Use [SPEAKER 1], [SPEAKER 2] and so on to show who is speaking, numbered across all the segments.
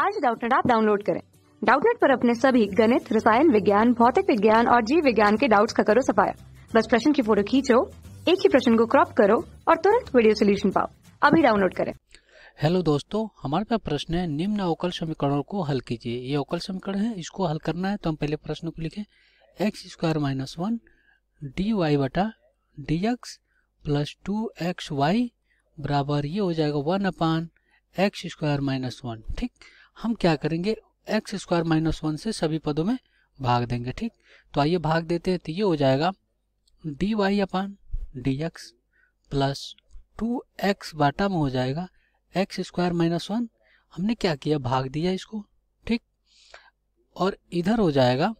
[SPEAKER 1] आज डाउटनेट आप डाउनलोड करें डाउटनेट पर अपने सभी गणित रसायन विज्ञान भौतिक विज्ञान और जीव विज्ञान के डाउट्स का करो सफाया बस प्रश्न की फोटो खींचो एक ही प्रश्न को क्रॉप करो और तुरंत वीडियो सोल्यूशन पाओ अभी डाउनलोड करें हेलो दोस्तों हमारे पास प्रश्न है निम्न अवकल समीकरणों को हल कीजिए ये अवकल समीकरण है इसको हल करना है तो हम पहले प्रश्न को लिखें X square minus one D Y बटा D X plus two X Y बराबर ये हो जाएगा one upon X square minus one ठीक हम क्या करेंगे एक्स स्क्वायर माइनस वन से सभी पदों में भाग देंगे ठीक तो आइए भाग देते हैं तो ये हो जाएगा D Y upon D X plus two X बाटा में हो जाएगा एक्स स्क्वायर माइनस वन हमने क्या किया भाग दिया इसको ठीक और इधर हो जाएगा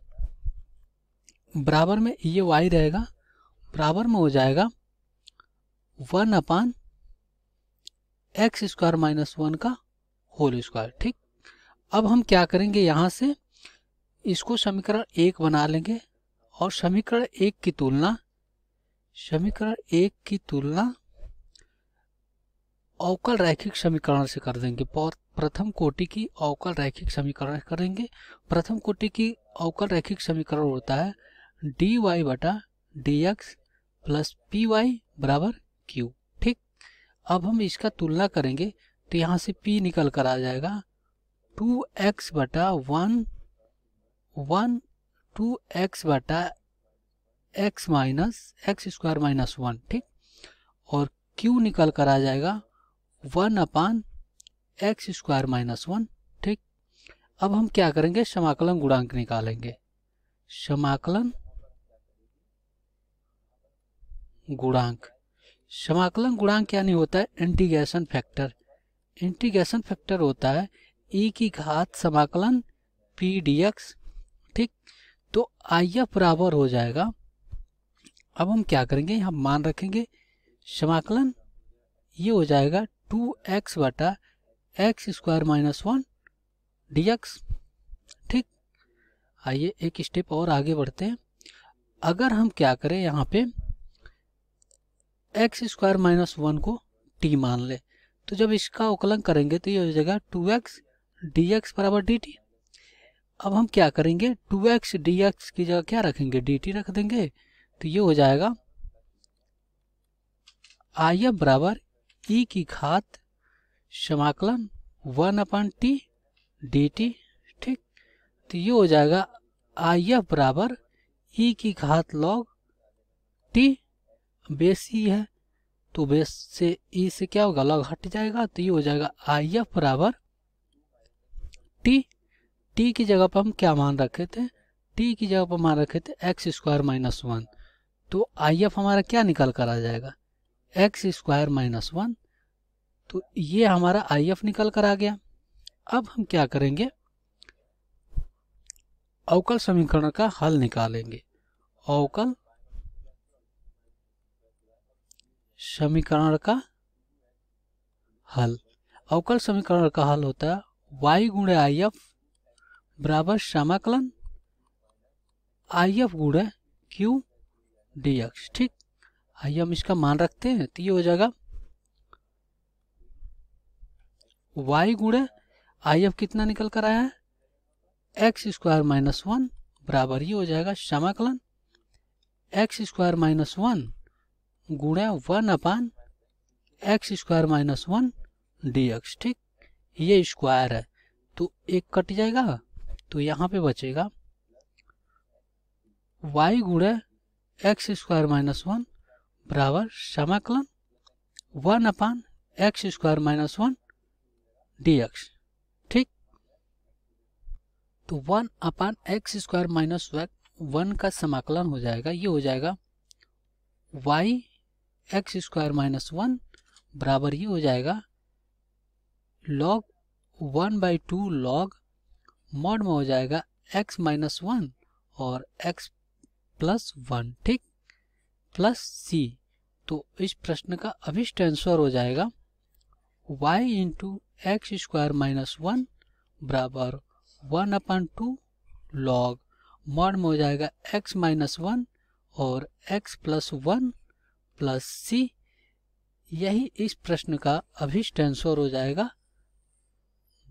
[SPEAKER 1] बराबर में ये वाई रहेगा बराबर में हो जाएगा one upon X square minus one का होल स्क्वायर ठीक अब हम क्या करेंगे यहाँ से इसको समीकरण एक बना लेंगे और समीकरण एक की तुलना समीकरण एक की तुलना अवकल रैखिक समीकरण से कर देंगे प्रथम कोटि की अवकल रैखिक समीकरण करेंगे प्रथम कोटि की अवकल रैखिक समीकरण होता है डी वाई बटा D X plus P Y बराबर क्यू ठीक अब हम इसका तुलना करेंगे तो यहाँ से पी निकल कर आ जाएगा टू एक्स बटा वन वन टू एक्स बटा X minus X square minus one ठीक और क्यू निकल कर आ जाएगा one upon X square minus one ठीक अब हम क्या करेंगे समाकलन गुणांक निकालेंगे समाकलन गुणांक समाकलन गुणांक यानी होता है इंटीग्रेशन फैक्टर इंटीग्रेशन फैक्टर होता है e की घात समाकलन पी डी ठीक तो आई एफ बराबर हो जाएगा अब हम क्या करेंगे हम मान रखेंगे समाकलन ये हो जाएगा टू एक्स बटा X square minus one D X ठीक आइए एक स्टेप और आगे बढ़ते हैं अगर हम क्या करें यहाँ पे एक्स स्क्वायर माइनस वन को टी मान ले तो जब इसका उकलन करेंगे तो ये हो जाएगा टू एक्स डी एक्स बराबर डी टी अब हम क्या करेंगे टू एक्स डी एक्स की जगह क्या रखेंगे डी टी रख देंगे तो ये हो जाएगा आई एफ बराबर ई e की खात समाकलन one upon T D T ठीक तो ये हो जाएगा आई एफ बराबर ई e की घात log T base E e है तो बेस से ई से क्या होगा लॉग हट जाएगा तो ये हो जाएगा आई एफ बराबर टी टी की जगह पर हम क्या मान रखे थे टी की जगह पर मान रखे थे एक्स स्क्वायर माइनस वन तो आई एफ हमारा क्या निकल कर आ जाएगा एक्स स्क्वायर माइनस वन तो ये हमारा आई एफ निकल कर आ गया अब हम क्या करेंगे अवकल समीकरण का हल निकालेंगे अवकल समीकरण का हल अवकल समीकरण का हल होता है वाई गुणे आई एफ बराबर समाकलन आई एफ गुणे क्यू डी एक्स ठीक आइए हम इसका मान रखते हैं तो ये हो जाएगा वाई गुणे आई एफ कितना निकल कर आया है एक्स स्क्वायर माइनस वन बराबर ये हो जाएगा समाकलन एक्स स्क्वायर माइनस वन गुणे one upon X square minus one D X ठीक ये स्क्वायर है तो एक कट जाएगा तो यहाँ पे बचेगा वाई गुड़े एक्स स्क्वायर माइनस वन बराबर समाकलन one upon X square minus one D X ठीक तो one upon X square minus one का समाकलन हो जाएगा ये हो जाएगा Y X square minus one बराबर ये हो जाएगा log one by two log mod में हो जाएगा एक्स माइनस वन और एक्स प्लस वन ठीक प्लस सी तो इस प्रश्न का अभिष्ट आंसर हो जाएगा Y into X square minus one बराबर one upon two log mod में हो जाएगा एक्स माइनस वन और X plus one plus C यही इस प्रश्न का अभिष्ट आंसर हो जाएगा